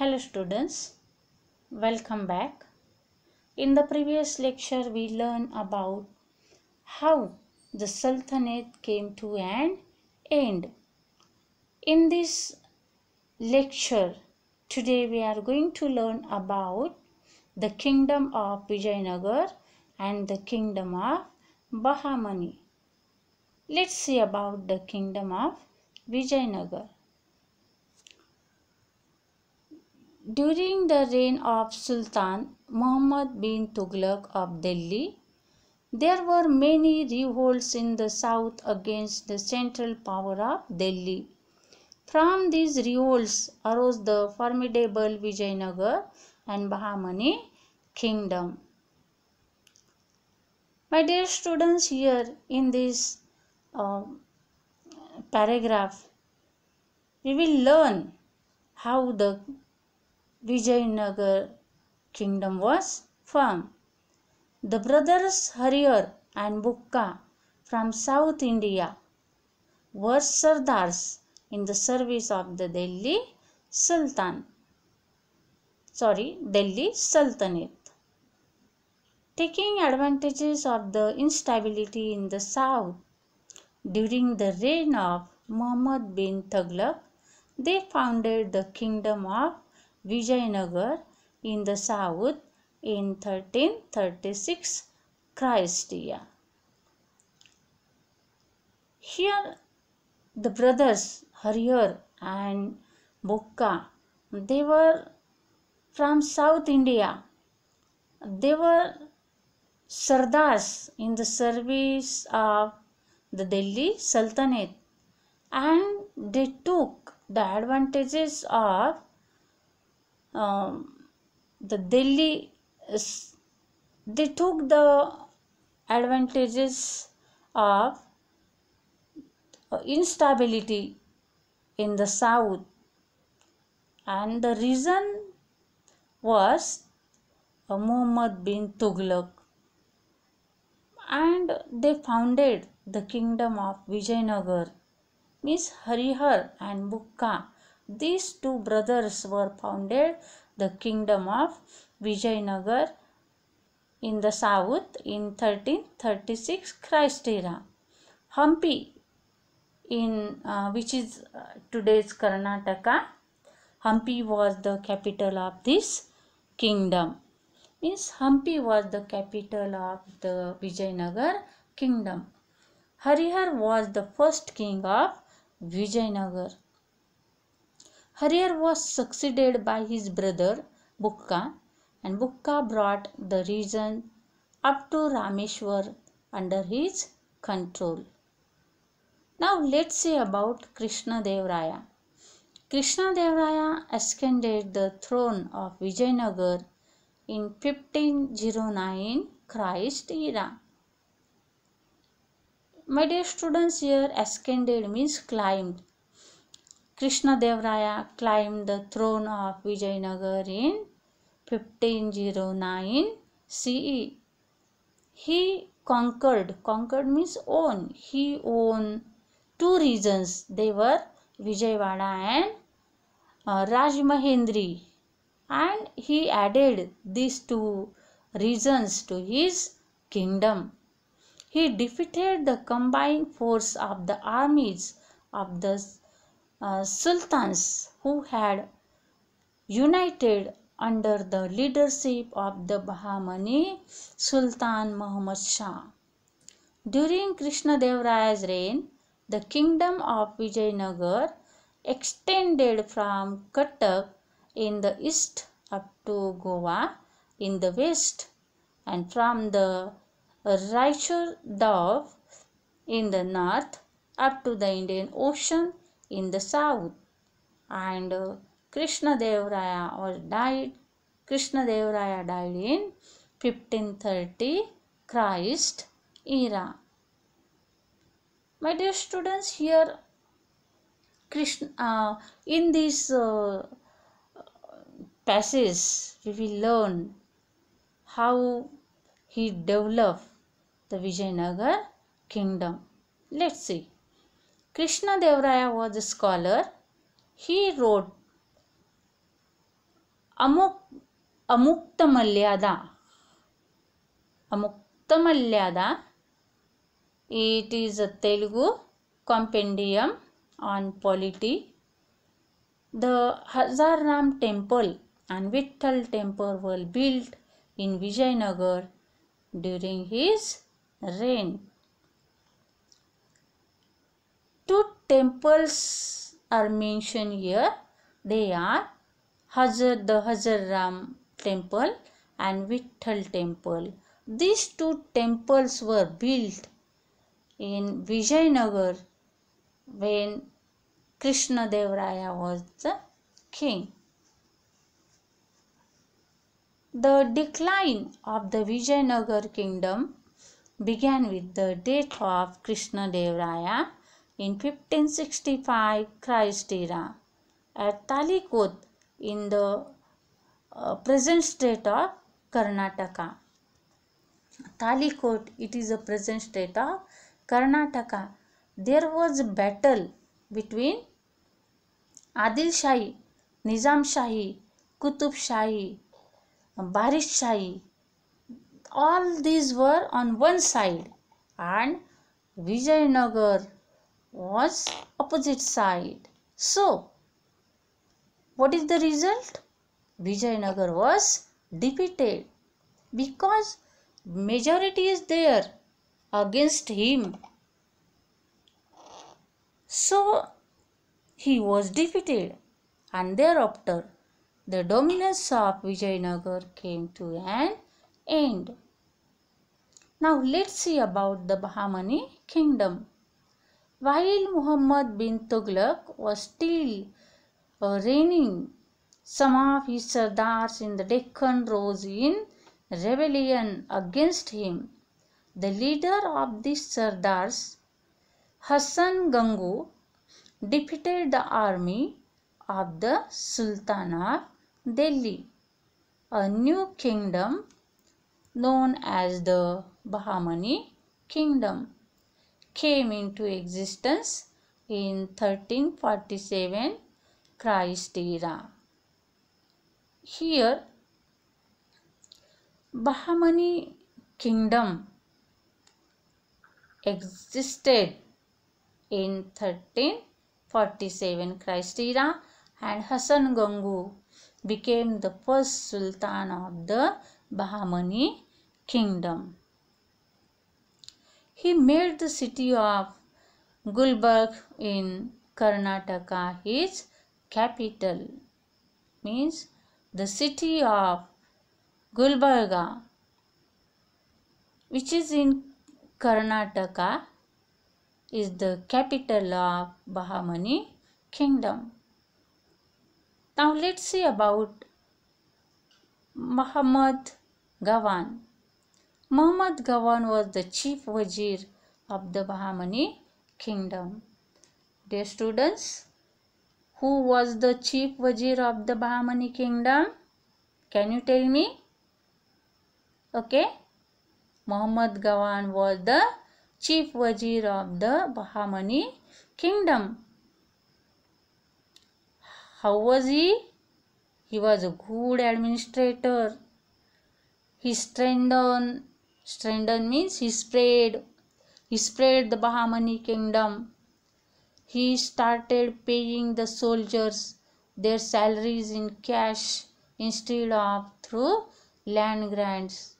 Hello students, welcome back. In the previous lecture we learned about how the Sultanate came to an end. In this lecture today we are going to learn about the Kingdom of Vijayanagar and the Kingdom of Bahamani. Let's see about the Kingdom of Vijayanagar. During the reign of Sultan Muhammad bin Tughlaq of Delhi, there were many revolts in the south against the central power of Delhi. From these revolts arose the formidable Vijayanagar and Bahmani kingdom. My dear students, here in this um, paragraph, we will learn how the Vijayanagar kingdom was formed. The brothers Harihar and Bukka from South India were Sardars in the service of the Delhi Sultan. Sorry, Delhi Sultanate. Taking advantages of the instability in the south during the reign of Muhammad bin Tughlaq, they founded the kingdom of Vijayanagar in the south in 1336 Christia. Here the brothers Harihar and Bokka, they were from South India. They were Sardars in the service of the Delhi Sultanate and they took the advantages of um, the Delhi they took the advantages of uh, instability in the south and the reason was uh, Muhammad bin Tughlaq and they founded the kingdom of Vijayanagar. means Harihar and Bukka these two brothers were founded the kingdom of Vijayanagar in the south in 1336 Christ era. Hampi in uh, which is uh, today's Karnataka. Hampi was the capital of this kingdom. Means Hampi was the capital of the Vijayanagar kingdom. Harihar was the first king of Vijayanagar. Harir was succeeded by his brother Bukka and Bukka brought the region up to Rameshwar under his control. Now let's see about Krishna Devraya. Krishna Devraya ascended the throne of Vijayanagar in 1509 Christ era. My dear students, here ascended means climbed Krishna Devraya climbed the throne of Vijayanagar in 1509 CE. He conquered, conquered means own, he owned two regions. They were Vijayawada and uh, Rajmahendri. And he added these two regions to his kingdom. He defeated the combined force of the armies of the uh, sultans who had united under the leadership of the Bahmani Sultan Muhammad Shah. During Krishna Krishnadevaraya's reign, the kingdom of Vijayanagar extended from Cuttack in the east up to Goa in the west and from the Raichur Dove in the north up to the Indian Ocean in the south. And uh, Krishna Devraya or died. Krishna Devraya died in 1530 Christ era. My dear students, here Krishna uh, in this uh, passage we will learn how he developed the Vijayanagar kingdom. Let's see. Krishna Devraya was a scholar. He wrote Amuk, Amuktamalyada. Amuktamalyada. It is a Telugu compendium on polity. The Ram temple and Vittal temple were built in Vijayanagar during his reign two temples are mentioned here. They are Hazar, the Hazaram temple and Vitthal temple. These two temples were built in Vijayanagar when Krishna Devraya was the king. The decline of the Vijayanagar kingdom began with the death of Krishna Devraya in 1565 Christ era at Talikot in the uh, present state of Karnataka. Talikot it is a present state of Karnataka. There was a battle between Adil Shahi, Nizam Shahi, Kutub Shahi, Barish Shahi. All these were on one side and Vijayanagar was opposite side. So, what is the result? Vijayanagar was defeated because majority is there against him. So, he was defeated and thereafter the dominance of Vijayanagar came to an end. Now let's see about the Bahmani kingdom. While Muhammad bin Tughlaq was still uh, reigning, some of his Sardars in the Deccan rose in rebellion against him. The leader of these Sardars, Hassan Gangu, defeated the army of the Sultan of Delhi. A new kingdom known as the Bahmani Kingdom came into existence in 1347 Christ era. Here, Bahamani kingdom existed in 1347 Christ era and Hassan Gangu became the first Sultan of the Bahamani kingdom. He made the city of Gulberg in Karnataka his capital. Means the city of Gulbarga, which is in Karnataka, is the capital of Bahamani kingdom. Now let's see about Muhammad Gawan. Muhammad Gawan was the chief wazir of the Bahmani kingdom. Dear students, who was the chief wazir of the Bahmani kingdom? Can you tell me? Okay. Muhammad Gawan was the chief wazir of the Bahmani kingdom. How was he? He was a good administrator. He strengthened Strengthened means he spread. He spread the Bahmani kingdom. He started paying the soldiers their salaries in cash instead of through land grants.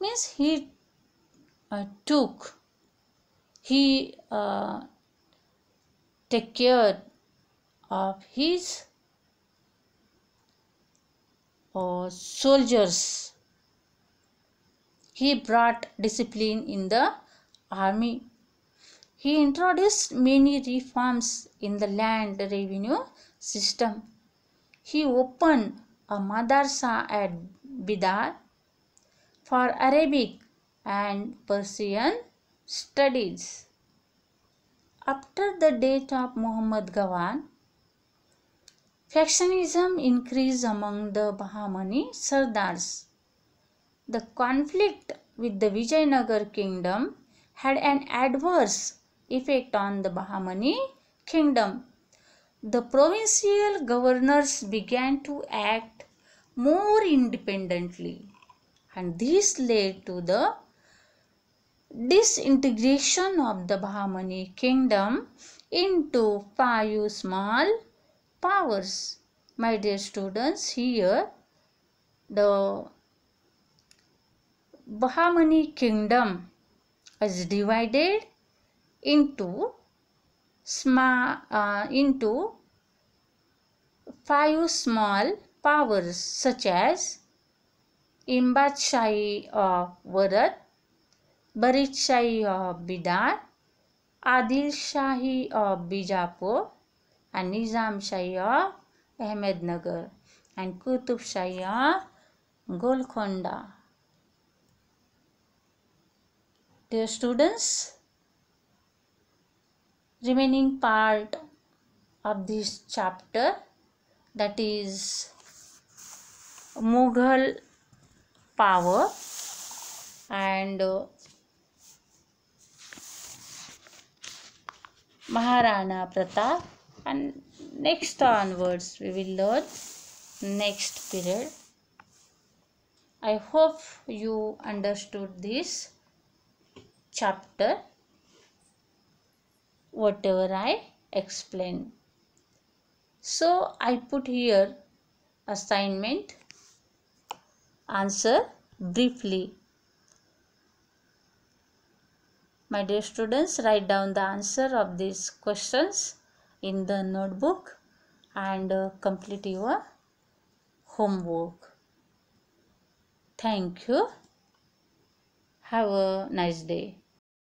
Means he uh, took, he uh, care of his uh, soldiers he brought discipline in the army. He introduced many reforms in the land revenue system. He opened a madrasa at Bidar for Arabic and Persian studies. After the death of Muhammad Gawan, factionism increased among the Bahmani Sardars. The conflict with the Vijayanagar kingdom had an adverse effect on the Bahmani kingdom. The provincial governors began to act more independently and this led to the disintegration of the Bahmani kingdom into five small powers. My dear students, here the Bahmani kingdom is divided into small uh, into five small powers such as Imbadshahi of Varat, Baritshahi of Bidar, Adilshahi of Bijapur and Nizamshahi of Ahmednagar and Kutubshahi of Golconda. Dear students, remaining part of this chapter that is Mughal power and Maharana Pratap and next onwards we will learn next period. I hope you understood this chapter whatever I explain. So I put here assignment answer briefly. My dear students write down the answer of these questions in the notebook and uh, complete your homework. Thank you. Have a nice day.